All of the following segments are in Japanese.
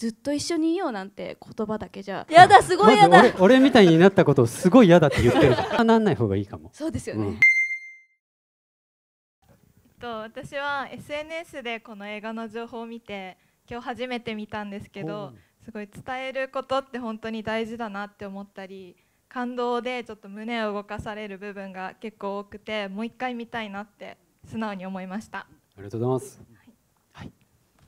ずっと一緒にいようなんて言葉だけじゃやだすごいやだ、ま、俺俺みたいになったことをすごい嫌だって言ってるなんない方がいいかもそうですよね、うん、と私は SNS でこの映画の情報を見て今日初めて見たんですけどすごい伝えることって本当に大事だなって思ったり感動でちょっと胸を動かされる部分が結構多くてもう一回見たいなって素直に思いましたありがとうございます、はい、はい、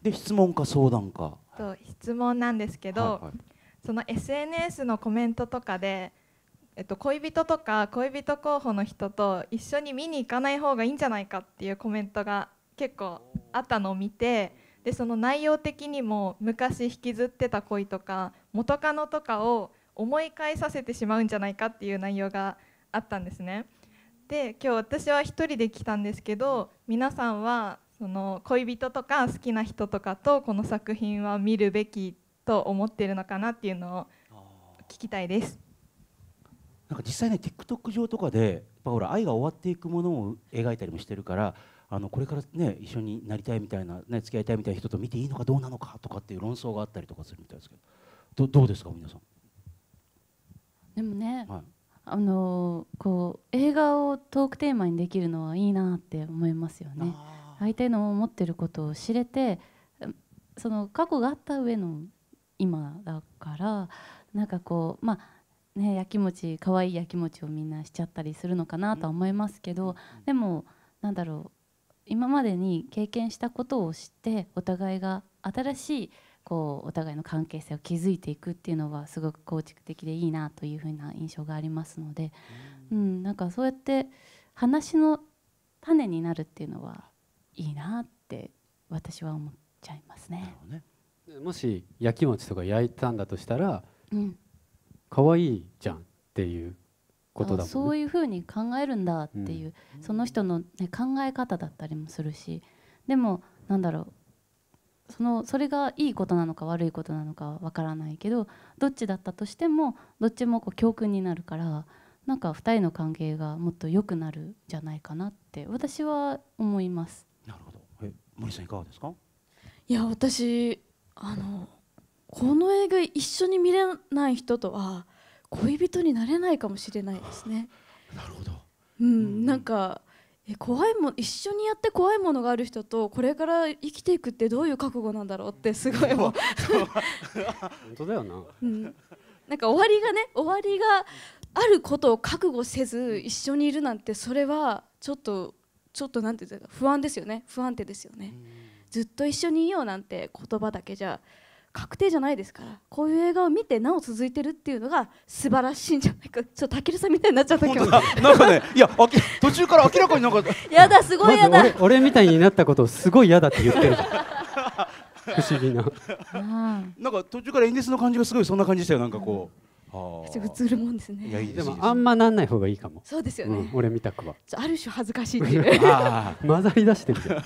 で質問か相談かと質問なんですけど、はいはい、その SNS のコメントとかで、えっと、恋人とか恋人候補の人と一緒に見に行かない方がいいんじゃないかっていうコメントが結構あったのを見てでその内容的にも昔引きずってた恋とか元カノとかを思い返させてしまうんじゃないかっていう内容があったんですね。で今日私は1人で来たんですけど皆さんはその恋人とか好きな人とかとこの作品は見るべきと思ってるのかなっていうのを聞きたいですなんか実際ね TikTok 上とかでほら愛が終わっていくものを描いたりもしてるからあのこれからね一緒になりたいみたいな、ね、付き合いたいみたいな人と見ていいのかどうなのかとかっていう論争があったりとかするみたいですけどどうですか皆さん。でもね、はい、あのこう映画をトークテーマにできるのはいいなって思いますよね。相手の思ってることを知れてその過去があった上の今だからなんかこうまあねやきもち可愛いやきもちをみんなしちゃったりするのかなとは思いますけど、でもなんだろう今までに経験したことを知ってお互いが新しいこうお互いの関係性を築いていくっていうのはすごく構築的でいいなというふうな印象がありますので、うん、なんかそうやって話の種になるっていうのはいいなって私は思っちゃいますね。ねもし焼き餅とか焼いたんだとしたら、うん、可いじゃんっていうことだ、ね、そういうふうに考えるんだっていう、うん、その人の、ね、考え方だったりもするしでもなんだろうそのそれがいいことなのか悪いことなのかわからないけどどっちだったとしてもどっちもこう教訓になるからなんか2人の関係がもっと良くなるんじゃないかなって私は思います。なるほどえ森さんいかがですかいや私あのこの映画一緒に見れない人とは恋人になれないかもしれないですね。なるほど、うん、なんかえ怖いも一緒にやって怖いものがある人とこれから生きていくってどういう覚悟なんだろうってすごいもう 本当だよな、うん、なんか終わりがね終わりがあることを覚悟せず一緒にいるなんてそれはちょっとちょっとなんていうか不安ですよね不安定ですよね、ずっと一緒にいようなんて言葉だけじゃ確定じゃないですからこういう映画を見てなお続いてるっていうのが素晴らしいんじゃないかちょっとたけるさんみたいになっちゃったけどなんかね いやあき途中から明らかになんかやだすごいやだ、ま、俺俺みたいになったことをすごい嫌だって言ってる不思議な、うん、なんか途中から演説の感じがすごいそんな感じでしたよなんかこう、うん普通るもんですね。いやいいでもあんまなんない方がいいかも。そうですよね。俺みたくは。ある種恥ずかしいっていう。混ざり出してる